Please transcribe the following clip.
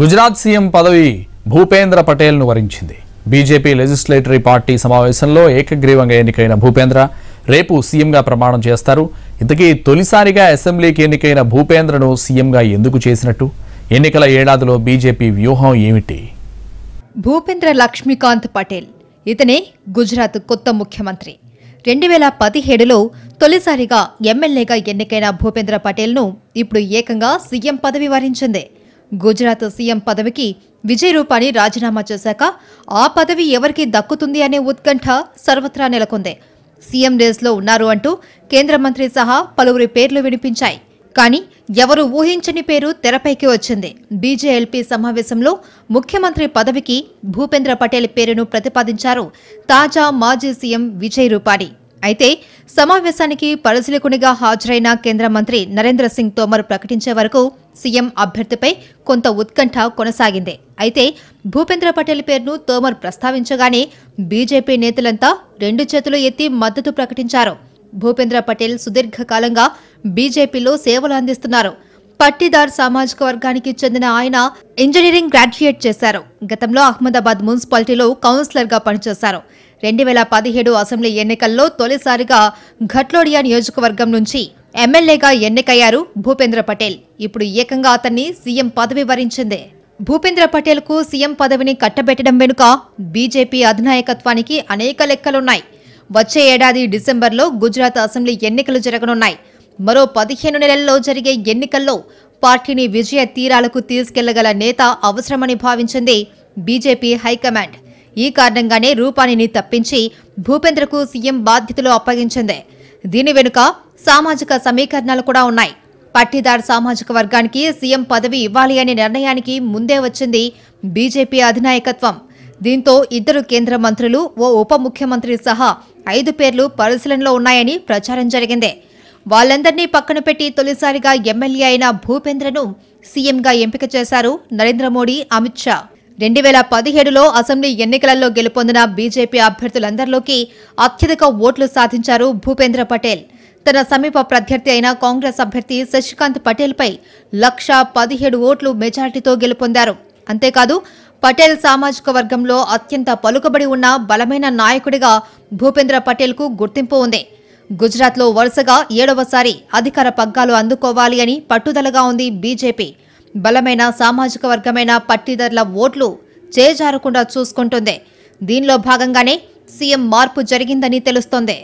Gujarat CM పదవి భూపేంద్ర పటేల్ను వరించింది BJP లెజిస్లేటరీ party సమావేశంలో ఏకగ్రీవంగా ఎన్నికైన భూపేంద్ర రేపు సీఎంగా ప్రమాణం చేస్తారు ఇంతకీ తొలిసారిగా అసెంబ్లీకి ఎన్నికైన భూపేంద్రను సీఎంగా ఎందుకు చేసినట్టు ఎన్నికల ఏడాదిలో బీజేపీ వ్యూహం ఏమిటి భూపేంద్ర లక్ష్మీకాంత్ పటేల్ ఇతనే గుజరాత్ కొత్త ముఖ్యమంత్రి రెండు వేల పదిహేడులో తొలిసారిగా ఎమ్మెల్యేగా ఎన్నికైన భూపేంద్ర పటేల్ను ఇప్పుడు ఏకంగా సీఎం పదవి వరించింది గుజరాత్ సీఎం పదవికి విజయ్ రూపాణి రాజీనామా చేశాక ఆ పదవి ఎవరికి దక్కుతుంది అనే ఉత్కంఠ సర్వత్రా నెలకొంది సీఎం రేస్లో ఉన్నారు అంటూ కేంద్ర మంత్రి సహా పలువురి పేర్లు వినిపించాయి కానీ ఎవరు ఊహించని పేరు తెరపైకి వచ్చింది బీజేఎల్పీ సమావేశంలో ముఖ్యమంత్రి పదవికి భూపేంద్ర పటేల్ పేరును ప్రతిపాదించారు తాజా మాజీ సీఎం విజయ్ రూపాణి అయితే సమావేశానికి పరిశీలకునిగా హాజరైన కేంద్ర మంత్రి నరేంద్ర సింగ్ తోమర్ ప్రకటించే వరకు సీఎం అభ్యర్థిపై కొంత ఉత్కంఠ కొనసాగింది అయితే భూపేంద్ర పటేల్ పేరును తోమర్ ప్రస్తావించగానే బీజేపీ నేతలంతా రెండు చేతులు ఎత్తి మద్దతు ప్రకటించారు భూపేంద్ర పటేల్ సుదీర్ఘకాలంగా బీజేపీలో సేవలు అందిస్తున్నారు పట్టిదార్ సామాజిక వర్గానికి చెందిన ఆయన ఇంజనీరింగ్ గ్రాడ్యుయేట్ చేశారు గతంలో అహ్మదాబాద్ మున్సిపాలిటీలో కౌన్సిలర్గా పనిచేశారు రెండు వేల పదిహేడు అసెంబ్లీ ఎన్నికల్లో తొలిసారిగా ఘట్లోడియా నియోజకవర్గం నుంచి ఎమ్మెల్యేగా ఎన్నికయ్యారు భూపేంద్ర పటేల్ ఇప్పుడు ఏకంగా అతన్ని సీఎం పదవి వరించింది భూపేంద్ర పటేల్ కు సీఎం పదవిని కట్టబెట్టడం వెనుక బీజేపీ అధినాయకత్వానికి అనేక లెక్కలున్నాయి వచ్చే ఏడాది డిసెంబర్లో గుజరాత్ అసెంబ్లీ ఎన్నికలు జరగనున్నాయి మరో పదిహేను నెలల్లో జరిగే ఎన్నికల్లో పార్టీని విజయ తీరాలకు తీసుకెళ్లగల నేత అవసరమని భావించింది బీజేపీ హైకమాండ్ ఈ కారణంగానే రూపాణిని తప్పించి భూపేంద్రకు సీఎం బాధ్యతలు అప్పగించింది దీని వెనుక సామాజిక సమీకరణాలు కూడా ఉన్నాయి పట్టిదారు సామాజిక వర్గానికి సీఎం పదవి ఇవ్వాలి అనే నిర్ణయానికి ముందే వచ్చింది బీజేపీ అధినాయకత్వం దీంతో ఇద్దరు కేంద్ర మంత్రులు ఓ ఉప ముఖ్యమంత్రి సహా ఐదు పేర్లు పరిశీలనలో ఉన్నాయని ప్రచారం జరిగింది వాళ్ళందరినీ పక్కన పెట్టి తొలిసారిగా ఎమ్మెల్యే అయిన భూపేంద్రను సీఎంగా ఎంపిక చేశారు నరేంద్ర మోడీ అమిత్ షా రెండు వేల పదిహేడులో అసెంబ్లీ ఎన్నికలలో గెలుపొందిన బీజేపీ అభ్యర్థులందరిలోకి అత్యధిక ఓట్లు సాధించారు భూపేంద్ర పటేల్ తన సమీప ప్రత్యర్థి అయిన కాంగ్రెస్ అభ్యర్థి శశికాంత్ పటేల్పై లక్ష పదిహేడు ఓట్లు మెజార్టీతో గెలుపొందారు అంతేకాదు పటేల్ సామాజిక వర్గంలో అత్యంత పలుకబడి ఉన్న బలమైన నాయకుడిగా భూపేంద్ర పటేల్కు గుర్తింపు ఉంది గుజరాత్లో వరుసగా ఏడవసారి అధికార పగ్గాలు అందుకోవాలి అని పట్టుదలగా ఉంది బీజేపీ బలమైన సామాజిక వర్గమైన పట్టీదారుల ఓట్లు చేజారకుండా చూసుకుంటుంది దీనిలో భాగంగానే సీఎం మార్పు జరిగిందని తెలుస్తోంది